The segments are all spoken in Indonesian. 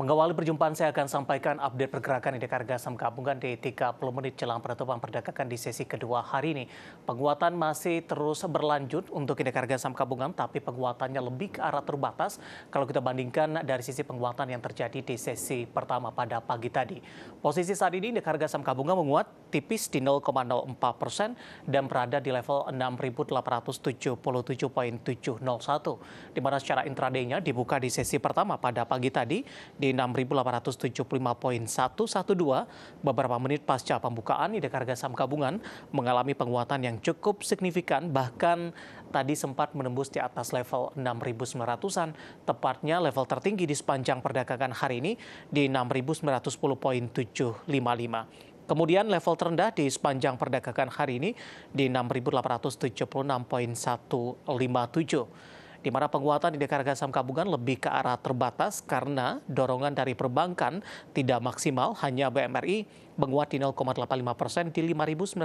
Mengawali perjumpaan saya akan sampaikan update pergerakan indeks harga saham gabungan di 30 menit jelang penutupan perdagangan di sesi kedua hari ini. Penguatan masih terus berlanjut untuk indeks harga saham gabungan tapi penguatannya lebih ke arah terbatas kalau kita bandingkan dari sisi penguatan yang terjadi di sesi pertama pada pagi tadi. Posisi saat ini indeks harga saham gabungan menguat tipis di 0,04 persen dan berada di level 6.877.701 di mana secara intradaynya dibuka di sesi pertama pada pagi tadi di di 6.875 poin 112 beberapa menit pasca pembukaan indeks harga saham gabungan mengalami penguatan yang cukup signifikan bahkan tadi sempat menembus di atas level 6.900-an, tepatnya level tertinggi di sepanjang perdagangan hari ini di 6.910.755. Kemudian level terendah di sepanjang perdagangan hari ini di 6.876.157 di mana penguatan indeks harga saham gabungan lebih ke arah terbatas karena dorongan dari perbankan tidak maksimal, hanya BMRI menguat di 0,85 persen di 5.950.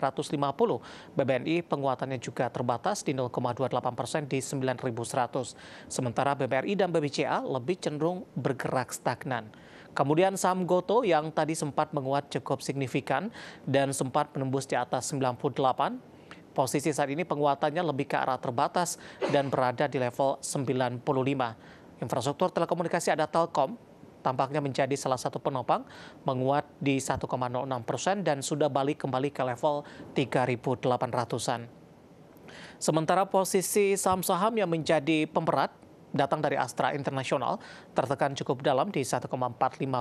BBNI penguatannya juga terbatas di 0,28 persen di 9.100. Sementara BBRI dan BBCA lebih cenderung bergerak stagnan. Kemudian saham Goto yang tadi sempat menguat cukup signifikan dan sempat menembus di atas 98 Posisi saat ini penguatannya lebih ke arah terbatas dan berada di level 95. Infrastruktur telekomunikasi ada Telkom, tampaknya menjadi salah satu penopang menguat di 1,06 persen dan sudah balik kembali ke level 3.800-an. Sementara posisi saham-saham yang menjadi pemberat datang dari Astra Internasional tertekan cukup dalam di 1,45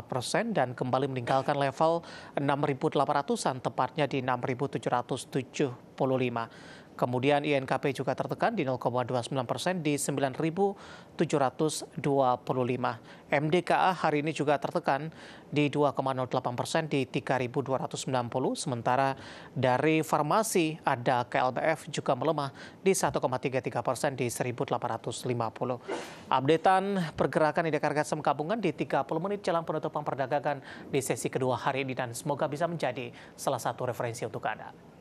persen dan kembali meninggalkan level 6.800-an tepatnya di 6.775. Kemudian INKP juga tertekan di 0,29 persen di 9.725. MDKA hari ini juga tertekan di 2,08 persen di 3.290. Sementara dari farmasi ada KLBF juga melemah di 1,33 persen di 1.850. Updatean pergerakan indeks harga saham gabungan di 30 menit jelang penutupan perdagangan di sesi kedua hari ini dan semoga bisa menjadi salah satu referensi untuk Anda.